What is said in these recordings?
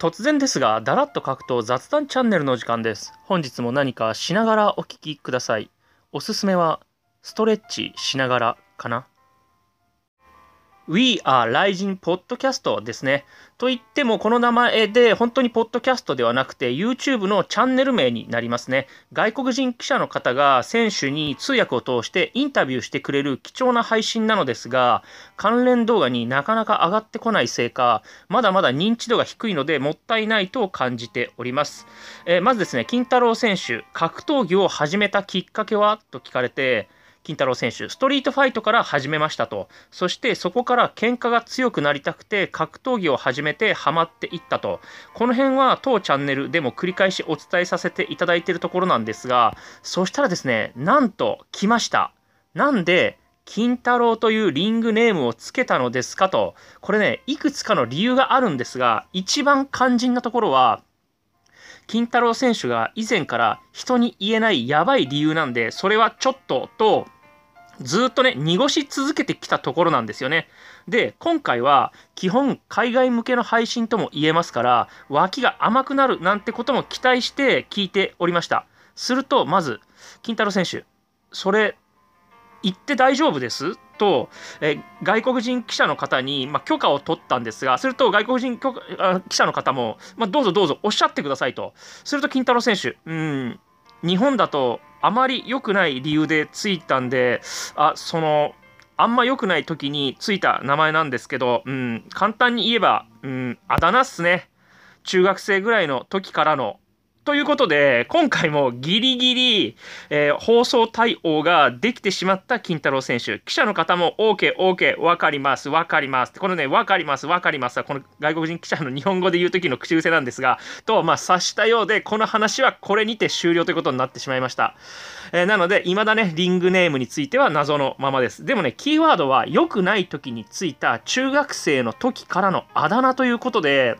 突然ですが、だらっと書くと雑談チャンネルの時間です。本日も何かしながらお聴きください。おすすめは、ストレッチしながらかな。We are Rising Podcast ですね。と言っても、この名前で本当にポッドキャストではなくて、YouTube のチャンネル名になりますね。外国人記者の方が選手に通訳を通してインタビューしてくれる貴重な配信なのですが、関連動画になかなか上がってこないせいか、まだまだ認知度が低いので、もったいないと感じております。えまずですね、金太郎選手、格闘技を始めたきっかけはと聞かれて、金太郎選手、ストリートファイトから始めましたと、そしてそこから喧嘩が強くなりたくて格闘技を始めてハマっていったと、この辺は当チャンネルでも繰り返しお伝えさせていただいているところなんですが、そしたらですね、なんと来ました。なんで、金太郎というリングネームをつけたのですかと、これね、いくつかの理由があるんですが、一番肝心なところは、金太郎選手が以前から人に言えないやばい理由なんで、それはちょっとと、ずっとね、濁し続けてきたところなんですよね。で、今回は基本海外向けの配信とも言えますから、脇が甘くなるなんてことも期待して聞いておりました。すると、まず、金太郎選手、それ、言って大丈夫ですと、え外国人記者の方に、まあ、許可を取ったんですがすると外国人記者の方も、まあ、どうぞどうぞおっしゃってくださいとすると金太郎選手うん日本だとあまり良くない理由でついたんであそのあんま良くない時についた名前なんですけど、うん、簡単に言えば、うん、あだ名っすね中学生ぐらいの時からのということで、今回もギリギリ、えー、放送対応ができてしまった金太郎選手。記者の方も OK、OK、わかります、わかります。このね、わかります、わかりますは、この外国人記者の日本語で言う時の口癖なんですが、と、まあ、察したようで、この話はこれにて終了ということになってしまいました。えー、なので、未だね、リングネームについては謎のままです。でもね、キーワードは良くない時についた中学生の時からのあだ名ということで、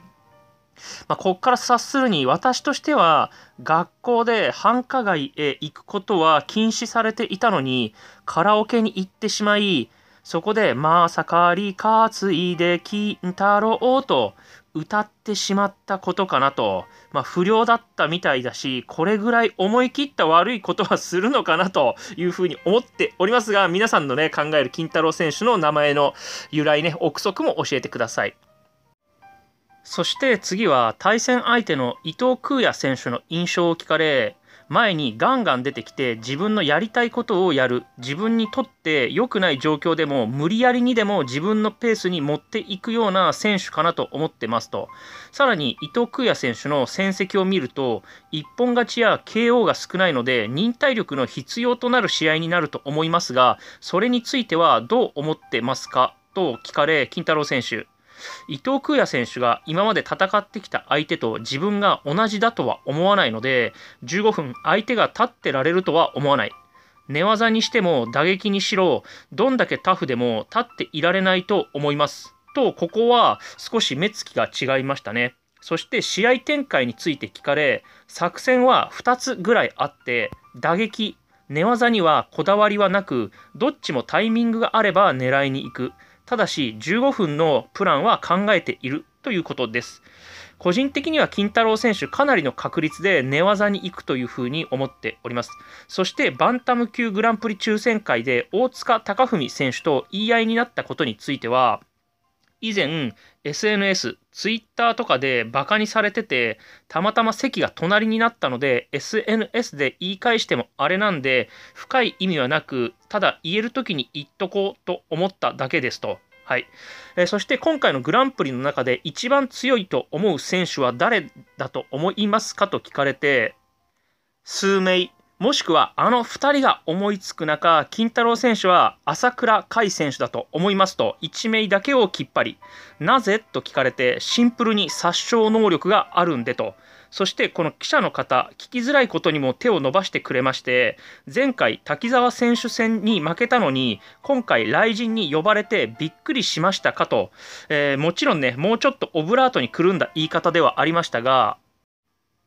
まあ、ここから察するに私としては学校で繁華街へ行くことは禁止されていたのにカラオケに行ってしまいそこで「まさかりかついで金太郎」と歌ってしまったことかなと、まあ、不良だったみたいだしこれぐらい思い切った悪いことはするのかなというふうに思っておりますが皆さんのね考える金太郎選手の名前の由来ね憶測も教えてください。そして次は対戦相手の伊藤空也選手の印象を聞かれ前にガンガン出てきて自分のやりたいことをやる自分にとって良くない状況でも無理やりにでも自分のペースに持っていくような選手かなと思ってますとさらに伊藤空也選手の戦績を見ると一本勝ちや KO が少ないので忍耐力の必要となる試合になると思いますがそれについてはどう思ってますかと聞かれ金太郎選手伊藤空也選手が今まで戦ってきた相手と自分が同じだとは思わないので15分相手が立ってられるとは思わない寝技にしても打撃にしろどんだけタフでも立っていられないと思いますとここは少し目つきが違いましたねそして試合展開について聞かれ作戦は2つぐらいあって打撃寝技にはこだわりはなくどっちもタイミングがあれば狙いに行くただし15分のプランは考えているということです。個人的には金太郎選手かなりの確率で寝技に行くというふうに思っておりますそしてバンタム級グランプリ抽選会で大塚隆文選手と言い合いになったことについては以前 SNS、ツイッターとかでバカにされてて、たまたま席が隣になったので、SNS で言い返してもあれなんで、深い意味はなく、ただ言える時に言っとこうと思っただけですと。はい、えー、そして今回のグランプリの中で一番強いと思う選手は誰だと思いますかと聞かれて数名もしくはあの2人が思いつく中金太郎選手は朝倉海選手だと思いますと1名だけをきっぱりなぜと聞かれてシンプルに殺傷能力があるんでとそしてこの記者の方聞きづらいことにも手を伸ばしてくれまして前回滝沢選手戦に負けたのに今回雷神に呼ばれてびっくりしましたかと、えー、もちろんねもうちょっとオブラートにくるんだ言い方ではありましたが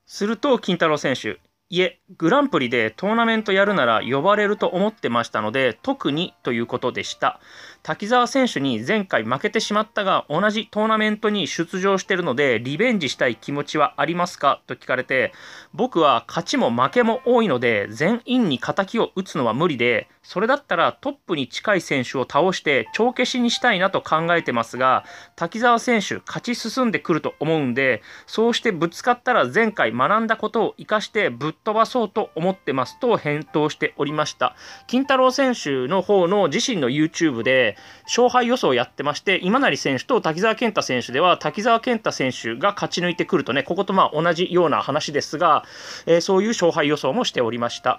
すると金太郎選手いえ、グランプリでトーナメントやるなら呼ばれると思ってましたので、特にということでした。滝沢選手に前回負けてしまったが、同じトーナメントに出場してるので、リベンジしたい気持ちはありますかと聞かれて、僕は勝ちも負けも多いので、全員に敵を打つのは無理で、それだったらトップに近い選手を倒して帳消しにしたいなと考えてますが滝沢選手勝ち進んでくると思うんでそうしてぶつかったら前回学んだことを生かしてぶっ飛ばそうと思ってますと返答しておりました金太郎選手の方の自身の YouTube で勝敗予想をやってまして今成選手と滝沢健太選手では滝沢健太選手が勝ち抜いてくるとねこことまあ同じような話ですが、えー、そういう勝敗予想もしておりました。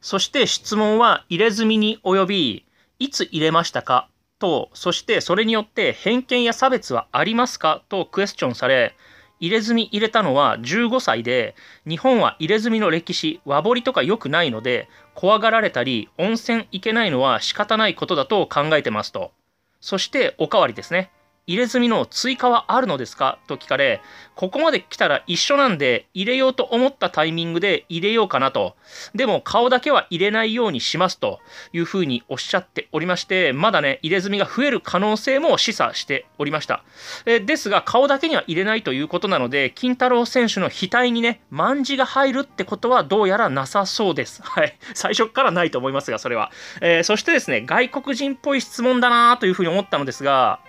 そして質問は入れ墨に及び、いつ入れましたかと、そしてそれによって偏見や差別はありますかとクエスチョンされ、入れ墨入れたのは15歳で、日本は入れ墨の歴史、和彫りとか良くないので、怖がられたり、温泉行けないのは仕方ないことだと考えてますと。そして、おかわりですね。入れ墨の追加はあるのですかと聞かれここまで来たら一緒なんで入れようと思ったタイミングで入れようかなとでも顔だけは入れないようにしますというふうにおっしゃっておりましてまだね入れ墨が増える可能性も示唆しておりましたえですが顔だけには入れないということなので金太郎選手の額にね卍が入るってことはどうやらなさそうです はい最初からないと思いますがそれは、えー、そしてですね外国人っぽい質問だなというふうに思ったのですが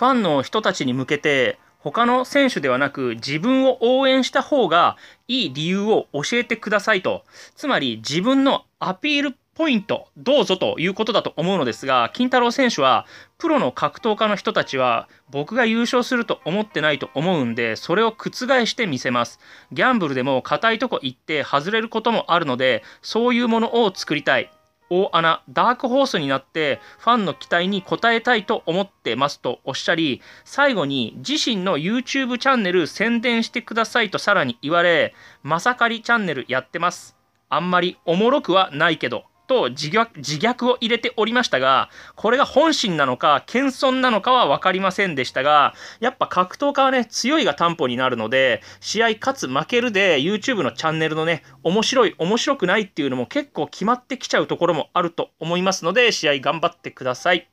ファンの人たちに向けて他の選手ではなく自分を応援した方がいい理由を教えてくださいとつまり自分のアピールポイントどうぞということだと思うのですが金太郎選手はプロの格闘家の人たちは僕が優勝すると思ってないと思うんでそれを覆してみせますギャンブルでも硬いとこ行って外れることもあるのでそういうものを作りたい大穴ダークホースになってファンの期待に応えたいと思ってますとおっしゃり最後に自身の YouTube チャンネル宣伝してくださいとさらに言われまさかりチャンネルやってますあんまりおもろくはないけどと自虐を入れておりましたがこれが本心なのか謙遜なのかは分かりませんでしたがやっぱ格闘家はね強いが担保になるので試合勝つ負けるで YouTube のチャンネルのね面白い面白くないっていうのも結構決まってきちゃうところもあると思いますので試合頑張ってください。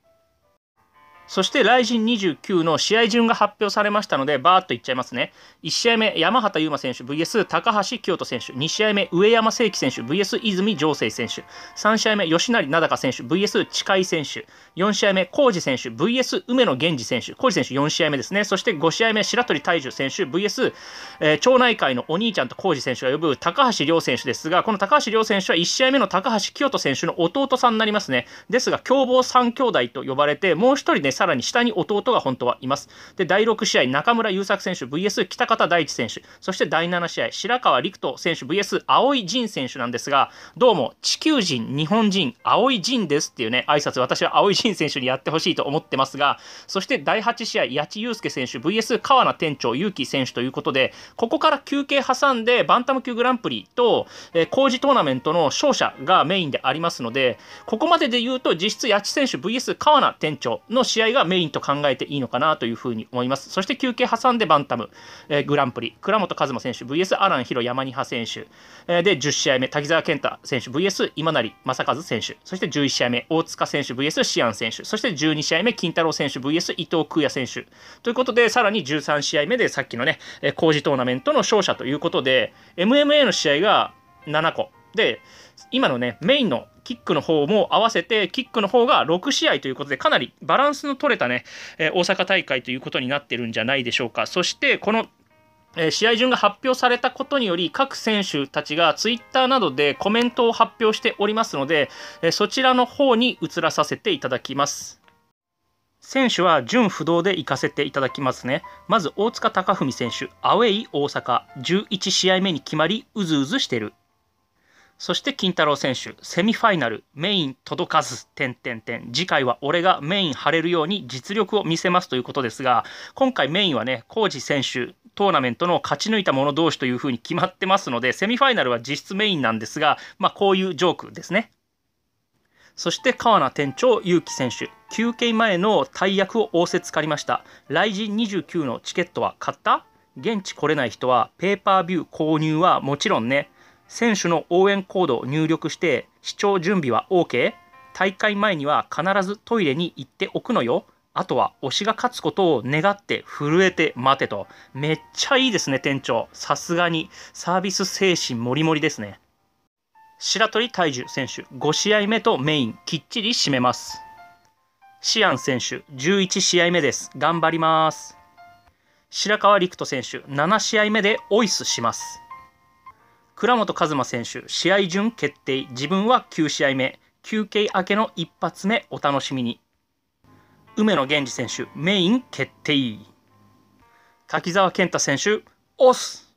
そして、来陣29の試合順が発表されましたので、バーっといっちゃいますね。1試合目、山畑優馬選手 VS 高橋清人選手。2試合目、上山聖輝選手 VS 泉城成選手。3試合目、吉成名高選手 VS 近井選手。4試合目、浩二選手 VS 梅野源氏選手。浩二選手4試合目ですね。そして5試合目、白鳥大樹選手 VS、えー、町内会のお兄ちゃんと浩二選手が呼ぶ高橋亮選手ですが、この高橋亮選手は1試合目の高橋清人選手の弟さんになりますね。ですが、凶暴3兄弟と呼ばれて、もう1人ね、さらに下に弟が本当はいます。で、第6試合、中村優作選手 VS 北方大地選手、そして第7試合、白川陸斗選手 VS 青井仁選手なんですが、どうも地球人、日本人、青井仁ですっていうね、挨拶、私は青井仁選手にやってほしいと思ってますが、そして第8試合、八千祐介選手 VS 川名店長勇気選手ということで、ここから休憩挟んで、バンタム級グランプリと、えー、工事トーナメントの勝者がメインでありますので、ここまでで言うと、実質八千選手 VS 川名店長の試合合がメインと考えていいのかなというふうに思います。そして休憩挟んでバンタム、えー、グランプリ、倉本和真選手 VS アラン・ヒロ・山ハ選手、えー、で10試合目、滝沢健太選手 VS 今成正和選手、そして11試合目、大塚選手 VS シアン選手、そして12試合目、金太郎選手 VS 伊藤空也選手。ということで、さらに13試合目でさっきのね、えー、工事トーナメントの勝者ということで、MMA の試合が7個。で、今のね、メインのキックの方も合わせて、キックの方が6試合ということで、かなりバランスの取れたね、え大阪大会ということになってるんじゃないでしょうか。そして、この試合順が発表されたことにより各選手たちがツイッターなどでコメントを発表しておりますのでそちらの方に移らさせていただきます選手は準不動で行かせていただきますねまず大塚貴文選手アウェイ大阪11試合目に決まりうずうずしてるそして金太郎選手、セミファイナル、メイン届かず、点点点。次回は俺がメイン張れるように実力を見せますということですが、今回メインはね、コー選手、トーナメントの勝ち抜いた者同士というふうに決まってますので、セミファイナルは実質メインなんですが、まあこういうジョークですね。そして川名店長、結城選手、休憩前の大役を仰せつかりました。来人29のチケットは買った現地来れない人はペーパービュー購入はもちろんね、選手の応援コードを入力して視聴準備は OK 大会前には必ずトイレに行っておくのよあとは推しが勝つことを願って震えて待てとめっちゃいいですね店長さすがにサービス精神もりもりですね白鳥大樹選手5試合目とメインきっちり締めますシアン選手11試合目です頑張ります白川陸斗選手7試合目でオイスします倉本和真選手試合順決定自分は9試合目休憩明けの一発目お楽しみに梅野源氏選手メイン決定滝沢健太選手押す。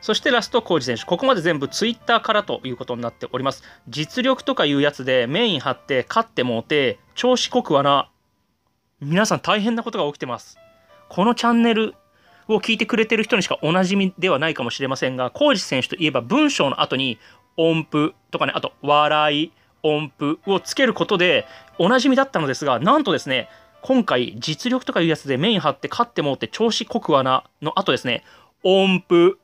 そしてラスト、浩二選手。ここまで全部ツイッターからということになっております。実力とかいうやつでメイン張って、勝ってもうて、調子こくはな、皆さん大変なことが起きてます。このチャンネルを聞いてくれてる人にしかおなじみではないかもしれませんが、浩二選手といえば文章の後に音符とかね、あと笑い、音符をつけることでおなじみだったのですが、なんとですね、今回実力とかいうやつでメイン張って勝ってもって調子こくわなの後ですね、音符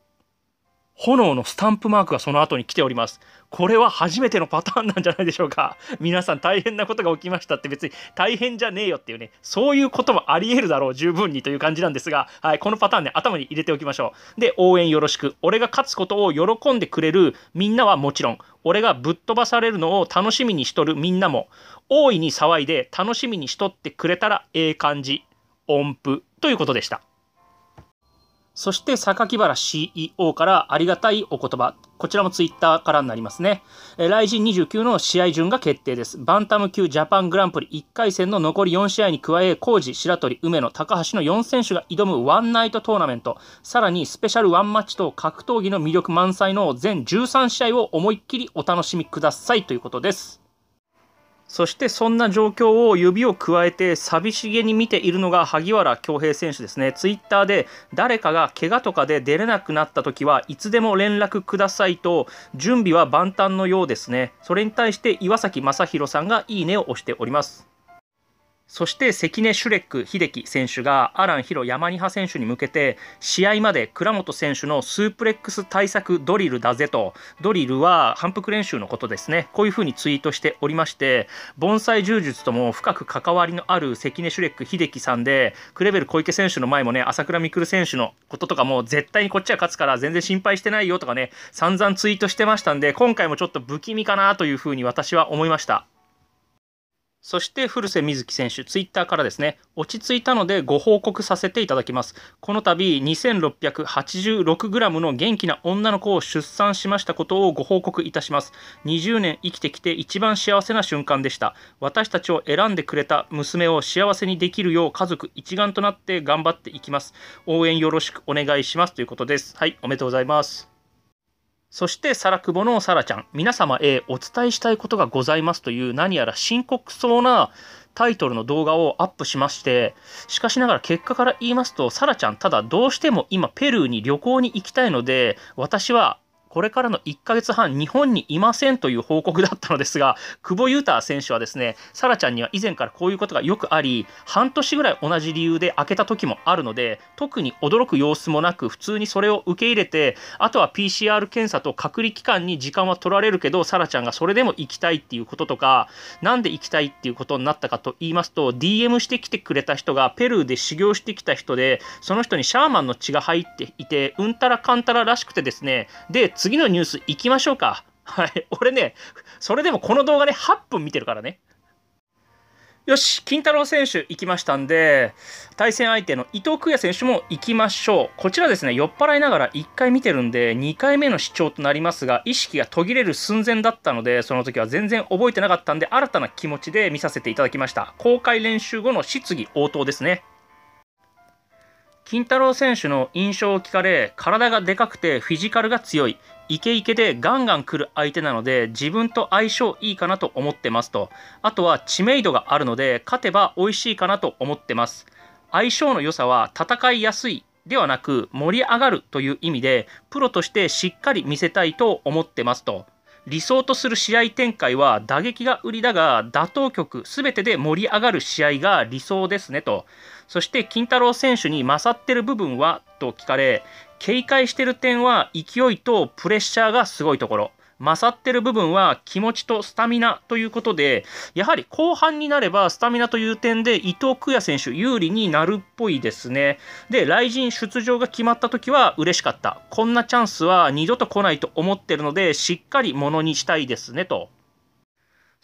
炎のスタンプマークがその後に来ております。これは初めてのパターンなんじゃないでしょうか。皆さん大変なことが起きましたって別に大変じゃねえよっていうね、そういうこともあり得るだろう、十分にという感じなんですが、はい、このパターンね、頭に入れておきましょう。で、応援よろしく。俺が勝つことを喜んでくれるみんなはもちろん、俺がぶっ飛ばされるのを楽しみにしとるみんなも、大いに騒いで楽しみにしとってくれたらええ感じ、音符ということでした。そして、榊原 CEO からありがたいお言葉。こちらもツイッターからになりますね。来人29の試合順が決定です。バンタム級ジャパングランプリ1回戦の残り4試合に加え、ージ、白鳥、梅野、高橋の4選手が挑むワンナイトトーナメント、さらにスペシャルワンマッチと格闘技の魅力満載の全13試合を思いっきりお楽しみくださいということです。そしてそんな状況を指をくわえて寂しげに見ているのが萩原恭平選手ですね。ツイッターで誰かが怪我とかで出れなくなった時はいつでも連絡くださいと準備は万端のようですね。それに対して岩崎正弘さんがいいねを押しております。そして関根シュレック秀樹選手がアラン・ヒロ・ヤマニハ選手に向けて試合まで倉本選手のスープレックス対策ドリルだぜとドリルは反復練習のことですねこういうふうにツイートしておりまして盆栽柔術とも深く関わりのある関根シュレック秀樹さんでクレベル小池選手の前もね朝倉未来選手のこととかも絶対にこっちは勝つから全然心配してないよとかね散々ツイートしてましたんで今回もちょっと不気味かなというふうに私は思いました。そして古瀬瑞希選手、ツイッターからですね、落ち着いたのでご報告させていただきます。この度、2 6 8 6グラムの元気な女の子を出産しましたことをご報告いたします。20年生きてきて一番幸せな瞬間でした。私たちを選んでくれた娘を幸せにできるよう家族一丸となって頑張っていきます。応援よろしくお願いしますということです。はい、おめでとうございます。そしてサラクボのサラちゃん、皆様へお伝えしたいことがございますという何やら深刻そうなタイトルの動画をアップしまして、しかしながら結果から言いますと、サラちゃんただどうしても今ペルーに旅行に行きたいので、私はこれからの1ヶ月半、日本にいませんという報告だったのですが、久保裕太選手はですね、サラちゃんには以前からこういうことがよくあり、半年ぐらい同じ理由で開けた時もあるので、特に驚く様子もなく、普通にそれを受け入れて、あとは PCR 検査と隔離期間に時間は取られるけど、サラちゃんがそれでも行きたいっていうこととか、なんで行きたいっていうことになったかと言いますと、DM してきてくれた人がペルーで修行してきた人で、その人にシャーマンの血が入っていて、うんたらかんたららしくてですね、で、次次のニュース行きましょうか。はい。俺ね、それでもこの動画ね、8分見てるからね。よし、金太郎選手行きましたんで、対戦相手の伊藤空也選手も行きましょう。こちらですね、酔っ払いながら1回見てるんで、2回目の視聴となりますが、意識が途切れる寸前だったので、その時は全然覚えてなかったんで、新たな気持ちで見させていただきました。公開練習後の質疑応答ですね。金太郎選手の印象を聞かれ、体がでかくてフィジカルが強い、イケイケでガンガン来る相手なので自分と相性いいかなと思ってますとあとは知名度があるので勝てば美味しいかなと思ってます相性の良さは戦いやすいではなく盛り上がるという意味でプロとしてしっかり見せたいと思ってますと理想とする試合展開は打撃が売りだが打倒局全てで盛り上がる試合が理想ですねとそして金太郎選手に勝ってる部分はと聞かれ警戒してる点は勢いとプレッシャーがすごいところ勝ってる部分は気持ちとスタミナということでやはり後半になればスタミナという点で伊藤久也選手有利になるっぽいですねで来陣出場が決まった時は嬉しかったこんなチャンスは二度と来ないと思ってるのでしっかりものにしたいですねと。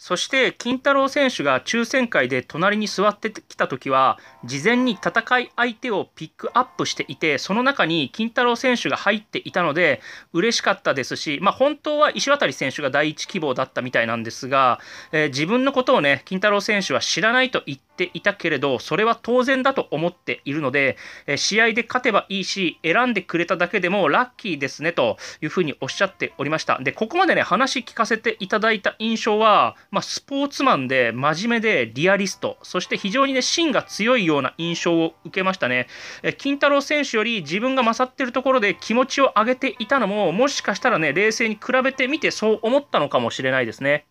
そして金太郎選手が抽選会で隣に座ってきた時は事前に戦い相手をピックアップしていてその中に金太郎選手が入っていたので嬉しかったですし、まあ、本当は石渡選手が第一希望だったみたいなんですが、えー、自分のことをね金太郎選手は知らないと言ってていたけれどそれは当然だと思っているので、え試合で勝てばいいし選んでくれただけでもラッキーですねというふうにおっしゃっておりましたでここまでね話聞かせていただいた印象は、まあ、スポーツマンで真面目でリアリストそして非常にね芯が強いような印象を受けましたね、え金太郎選手より自分が勝ってるところで気持ちを上げていたのももしかしたらね冷静に比べてみてそう思ったのかもしれないですね。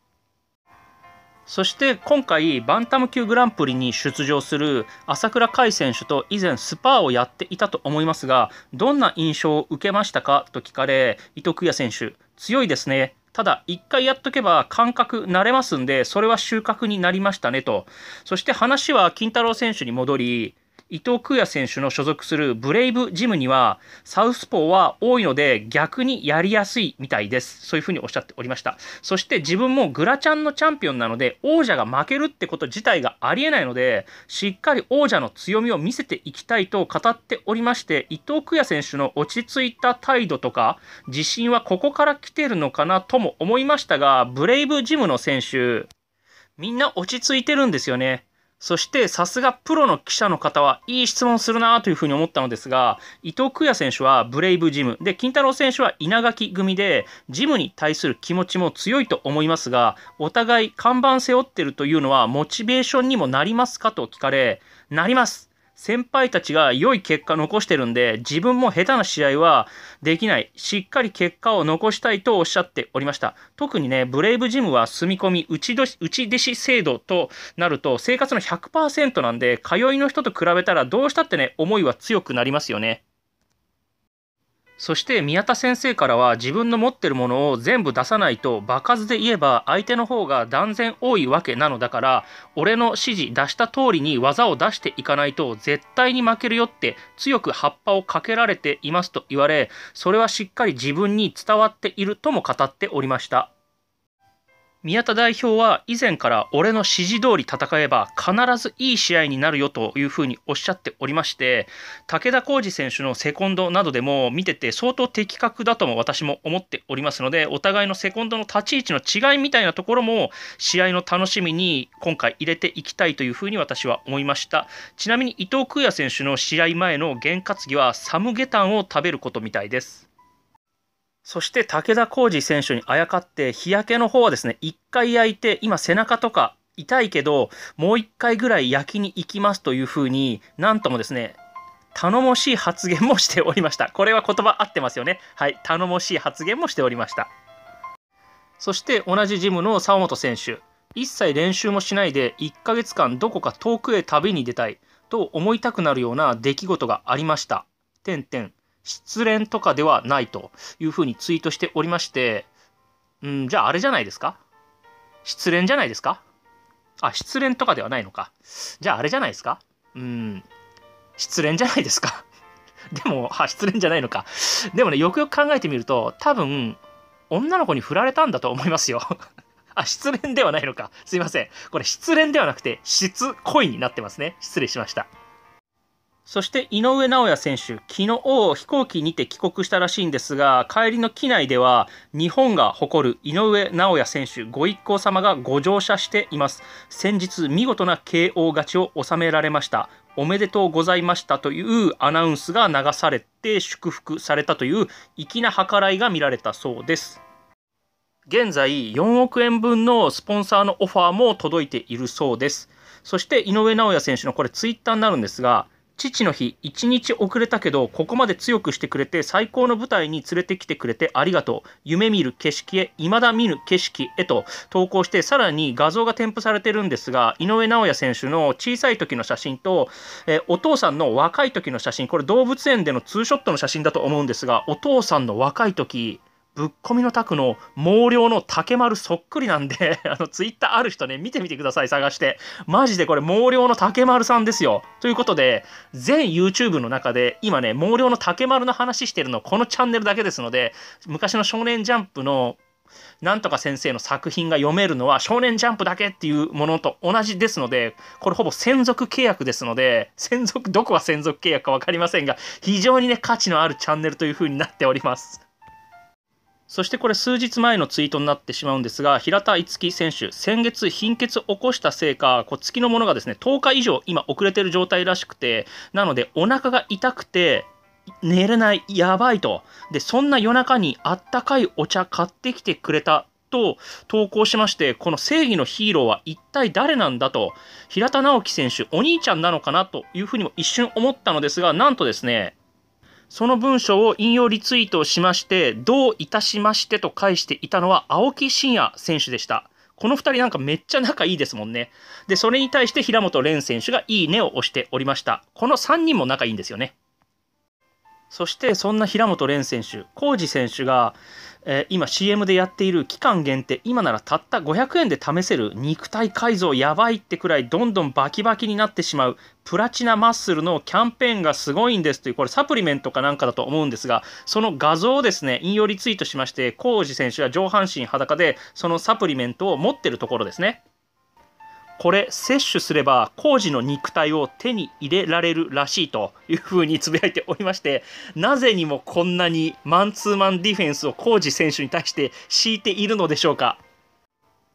そして今回バンタム級グランプリに出場する朝倉海選手と以前スパーをやっていたと思いますがどんな印象を受けましたかと聞かれ伊藤久也選手強いですねただ1回やっとけば感覚慣れますんでそれは収穫になりましたねとそして話は金太郎選手に戻り伊藤空也選手の所属するブレイブジムにはサウスポーは多いので逆にやりやすいみたいですそういうふうにおっしゃっておりましたそして自分もグラチャンのチャンピオンなので王者が負けるってこと自体がありえないのでしっかり王者の強みを見せていきたいと語っておりまして伊藤空也選手の落ち着いた態度とか自信はここから来てるのかなとも思いましたがブレイブジムの選手みんな落ち着いてるんですよねそしてさすがプロの記者の方はいい質問するなというふうに思ったのですが伊藤久也選手はブレイブジムで金太郎選手は稲垣組でジムに対する気持ちも強いと思いますがお互い看板背負ってるというのはモチベーションにもなりますかと聞かれなります先輩たちが良い結果残してるんで、自分も下手な試合はできない。しっかり結果を残したいとおっしゃっておりました。特にね、ブレイブジムは住み込み、打ち弟子制度となると、生活の100%なんで、通いの人と比べたらどうしたってね、思いは強くなりますよね。そして宮田先生からは自分の持ってるものを全部出さないと場数で言えば相手の方が断然多いわけなのだから俺の指示出した通りに技を出していかないと絶対に負けるよって強く葉っぱをかけられていますと言われそれはしっかり自分に伝わっているとも語っておりました。宮田代表は以前から俺の指示通り戦えば必ずいい試合になるよというふうにおっしゃっておりまして武田浩二選手のセコンドなどでも見てて相当的確だとも私も思っておりますのでお互いのセコンドの立ち位置の違いみたいなところも試合の楽しみに今回入れていきたいというふうに私は思いましたちなみに伊藤空也選手の試合前の験担ぎはサムゲタンを食べることみたいですそして武田浩二選手にあやかって日焼けの方はですね1回焼いて今背中とか痛いけどもう1回ぐらい焼きに行きますというふうになんともですね頼もしい発言もしておりましたこれは言葉合ってますよねはい頼もしい発言もしておりましたそして同じジムの沢本選手一切練習もしないで1ヶ月間どこか遠くへ旅に出たいと思いたくなるような出来事がありました。てん失恋とかではないというふうにツイートしておりまして、うん、じゃああれじゃないですか失恋じゃないですかあ、失恋とかではないのか。じゃああれじゃないですかうん、失恋じゃないですか でも、あ、失恋じゃないのか。でもね、よくよく考えてみると、多分、女の子に振られたんだと思いますよ あ、失恋ではないのか。すいません。これ失恋ではなくて、失恋になってますね。失礼しました。そして井上尚弥選手、昨日飛行機にて帰国したらしいんですが、帰りの機内では、日本が誇る井上尚弥選手、ご一行様がご乗車しています。先日、見事な KO 勝ちを収められました。おめでとうございましたというアナウンスが流されて祝福されたという粋な計らいが見られたそうです。現在、4億円分のスポンサーのオファーも届いているそうです。そして井上尚弥選手のこれツイッターになるんですが、父の日一日遅れたけどここまで強くしてくれて最高の舞台に連れてきてくれてありがとう夢見る景色へ未だ見ぬ景色へと投稿してさらに画像が添付されてるんですが井上尚弥選手の小さい時の写真と、えお父さんの若い時の写真これ動物園でのツーショットの写真だと思うんですがお父さんの若い時ぶっこみのタクの毛量の竹丸そっくりなんで あのツイッターある人ね見てみてください探してマジでこれ毛量の竹丸さんですよということで全 YouTube の中で今ね毛量の竹丸の話してるのこのチャンネルだけですので昔の少年ジャンプのなんとか先生の作品が読めるのは少年ジャンプだけっていうものと同じですので、これほぼ専属契約ですので、専属、どこが専属契約か分かりませんが、非常にね、価値のあるチャンネルという風になっております。そしてこれ数日前のツイートになってしまうんですが平田樹選手先月貧血を起こしたせいかこう月のものがですね10日以上今遅れてる状態らしくてなのでお腹が痛くて寝れないやばいとでそんな夜中にあったかいお茶買ってきてくれたと投稿しましてこの正義のヒーローは一体誰なんだと平田直樹選手お兄ちゃんなのかなというふうにも一瞬思ったのですがなんとですねその文章を引用リツイートをしまして、どういたしましてと返していたのは青木真也選手でした。この2人なんかめっちゃ仲いいですもんね。で、それに対して平本蓮選手がいいねを押しておりました。この3人も仲いいんですよね。そしてそんな平本蓮選手、浩二選手がえー、今 CM でやっている期間限定今ならたった500円で試せる肉体改造やばいってくらいどんどんバキバキになってしまうプラチナマッスルのキャンペーンがすごいんですというこれサプリメントかなんかだと思うんですがその画像をですね引用リツイートしましてコージ選手は上半身裸でそのサプリメントを持ってるところですね。これ摂取すれば工事の肉体を手に入れられるらしいというふうにつぶやいておりましてなぜにもこんなにマンツーマンディフェンスを工事選手に対して敷いているのでしょうか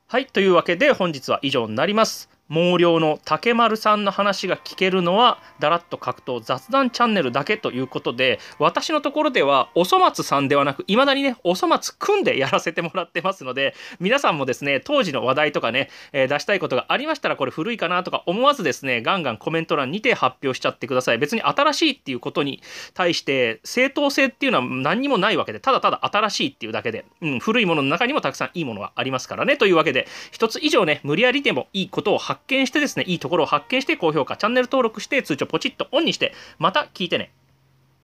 はいというわけで本日は以上になります毛量の竹丸さんの話が聞けるのはだらっと格闘雑談チャンネルだけということで私のところではおそ松さんではなくいまだにねおそ松くんでやらせてもらってますので皆さんもですね当時の話題とかね、えー、出したいことがありましたらこれ古いかなとか思わずですねガンガンコメント欄にて発表しちゃってください別に新しいっていうことに対して正当性っていうのは何にもないわけでただただ新しいっていうだけで、うん、古いものの中にもたくさんいいものがありますからねというわけで一つ以上ね無理やりでもいいことを発発見してですね、いいところを発見して高評価、チャンネル登録して通知をポチッとオンにして、また聞いてね。